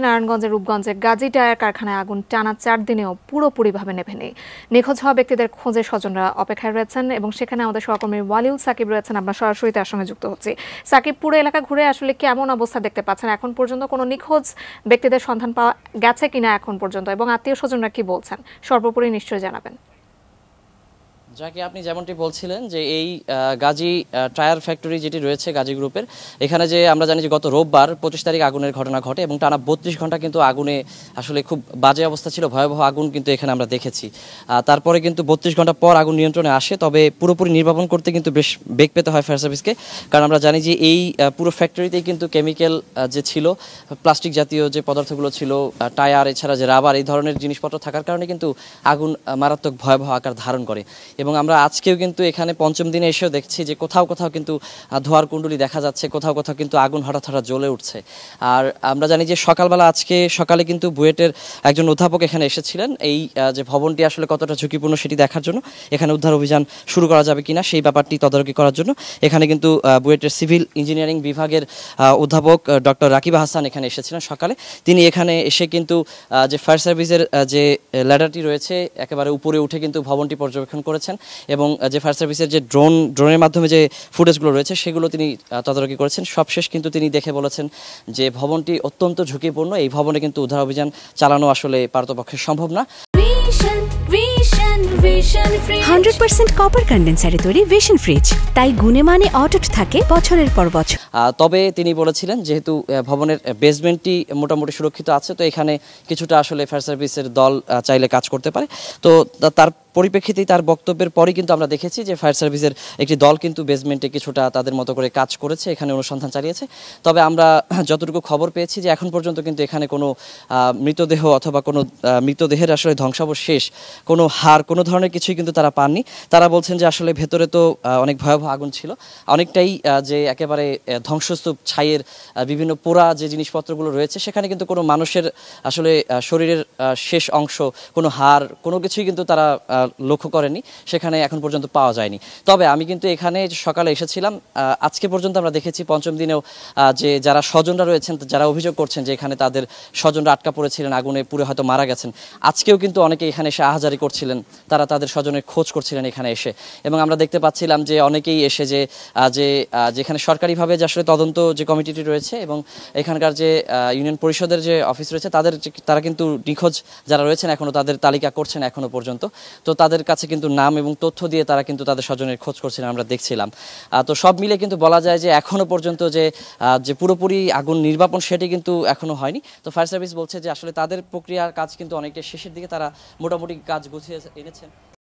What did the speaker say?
নারায়ণগঞ্জের রূপগঞ্জে গাজী টায়ার কারখানায় আগুন টানা চার দিনেও পুরোপুরিভাবে নেভে নেই নিখোঁজ হওয়া ব্যক্তিদের খোঁজে স্বজনরা অপেক্ষায় রয়েছেন এবং সেখানে আমাদের সহকর্মী ওয়ালিউল সাকিব রয়েছেন আমরা সরাসরি তার সঙ্গে যুক্ত হচ্ছি সাকিব পুরো এলাকা ঘুরে আসলে কেমন অবস্থা দেখতে পাচ্ছেন এখন পর্যন্ত কোনো নিখোঁজ ব্যক্তিদের সন্ধান পাওয়া গেছে কিনা এখন পর্যন্ত এবং আত্মীয় স্বজনরা কি বলছেন সর্বোপরি নিশ্চয়ই জানাবেন যাকে আপনি যেমনটি বলছিলেন যে এই গাজী টায়ার ফ্যাক্টরি যেটি রয়েছে গাজী গ্রুপের এখানে যে আমরা জানি যে গত রোববার পঁচিশ তারিখ আগুনের ঘটনা ঘটে এবং টানা বত্রিশ ঘন্টা কিন্তু আগুনে আসলে খুব বাজে অবস্থা ছিল ভয়াবহ আগুন কিন্তু এখানে আমরা দেখেছি তারপরে কিন্তু বত্রিশ ঘন্টা পর আগুন নিয়ন্ত্রণে আসে তবে পুরোপুরি নির্বাপন করতে কিন্তু বেশ বেগ পেতে হয় ফায়ার সার্ভিসকে কারণ আমরা জানি যে এই পুরো ফ্যাক্টরিতেই কিন্তু কেমিক্যাল যে ছিল প্লাস্টিক জাতীয় যে পদার্থগুলো ছিল টায়ার এছাড়া যে রাবার এই ধরনের জিনিসপত্র থাকার কারণে কিন্তু আগুন মারাত্মক ভয়াবহ আকার ধারণ করে এবং আমরা আজকেও কিন্তু এখানে পঞ্চম দিনে এসেও দেখছি যে কোথাও কোথাও কিন্তু ধোয়ার কুণ্ডলি দেখা যাচ্ছে কোথাও কোথাও কিন্তু আগুন হঠাৎ হঠাৎ জ্বলে উঠছে আর আমরা জানি যে সকালবেলা আজকে সকালে কিন্তু বুয়েটের একজন অধ্যাপক এখানে এসেছিলেন এই যে ভবনটি আসলে কতটা ঝুঁকিপূর্ণ সেটি দেখার জন্য এখানে উদ্ধার অভিযান শুরু করা যাবে কিনা সেই ব্যাপারটি তদারকি করার জন্য এখানে কিন্তু বুয়েটের সিভিল ইঞ্জিনিয়ারিং বিভাগের অধ্যাপক ডক্টর রাকিব হাসান এখানে এসেছিলেন সকালে তিনি এখানে এসে কিন্তু যে ফায়ার সার্ভিসের যে ল্যাডারটি রয়েছে একেবারে উপরে উঠে কিন্তু ভবনটি পর্যবেক্ষণ করেছেন করেছেন এবং যে ফায়ার সার্ভিসের যে ড্রোন ড্রোনের মাধ্যমে যে ফুটেজগুলো রয়েছে সেগুলো তিনি তদারকি করেছেন সবশেষ কিন্তু তিনি দেখে বলেছেন যে ভবনটি অত্যন্ত ঝুঁকিপূর্ণ এই ভবনে কিন্তু উদ্ধার অভিযান চালানো আসলে পারতপক্ষে সম্ভব না মানে তবে তিনি বলেছিলেন যেহেতু ভবনের বেসমেন্টটি মোটামুটি সুরক্ষিত আছে তো এখানে কিছুটা আসলে ফায়ার সার্ভিসের দল চাইলে কাজ করতে পারে তো তার পরিপ্রেক্ষিতেই তার বক্তব্যের পরই কিন্তু আমরা দেখেছি যে ফায়ার সার্ভিসের একটি দল কিন্তু বেসমেন্টে কিছুটা তাদের মতো করে কাজ করেছে এখানে অনুসন্ধান চালিয়েছে তবে আমরা যতটুকু খবর পেয়েছি যে এখন পর্যন্ত কিন্তু এখানে কোনো মৃতদেহ অথবা কোনো মৃতদেহের আসলে ধ্বংসাবশেষ কোনো হার কোনো ধরনের কিছুই কিন্তু তারা পাননি তারা বলছেন যে আসলে ভেতরে তো অনেক ভয়াবহ আগুন ছিল অনেকটাই যে একেবারে ধ্বংসস্তূপ ছাইয়ের বিভিন্ন পোড়া যে জিনিসপত্রগুলো রয়েছে সেখানে কিন্তু কোনো মানুষের আসলে শরীরের শেষ অংশ কোনো হার কোনো কিছুই কিন্তু তারা লক্ষ্য করেনি সেখানে এখন পর্যন্ত পাওয়া যায়নি তবে আমি কিন্তু এখানে সকালে এসেছিলাম আজকে পর্যন্ত আমরা দেখেছি পঞ্চম দিনেও যে যারা স্বজনরা রয়েছেন যারা অভিযোগ করছেন যে এখানে তাদের স্বজনরা আটকা পড়েছিলেন আগুনে পুরে হয়তো মারা গেছেন আজকেও কিন্তু অনেকে এখানে এসে আহাজারি করছিলেন তারা তাদের স্বজনের খোঁজ করছিলেন এখানে এসে এবং আমরা দেখতে পাচ্ছিলাম যে অনেকেই এসে যে যে যেখানে সরকারিভাবে যে আসলে তদন্ত যে কমিটিটি রয়েছে এবং এখানকার যে ইউনিয়ন পরিষদের যে অফিস রয়েছে তাদের তারা কিন্তু নিখোঁজ যারা রয়েছেন এখনও তাদের তালিকা করছেন এখনও পর্যন্ত তো তো তাদের কাছে কিন্তু নাম এবং তথ্য দিয়ে তারা কিন্তু তাদের স্বজনের খোঁজ করছিলেন আমরা দেখছিলাম তো সব মিলে কিন্তু বলা যায় যে এখনও পর্যন্ত যে যে পুরোপুরি আগুন নির্বাপন সেটি কিন্তু এখনও হয়নি তো ফায়ার সার্ভিস বলছে যে আসলে তাদের প্রক্রিয়ার কাজ কিন্তু অনেকটা শেষের দিকে তারা মোটামুটি কাজ গুছিয়ে এনেছেন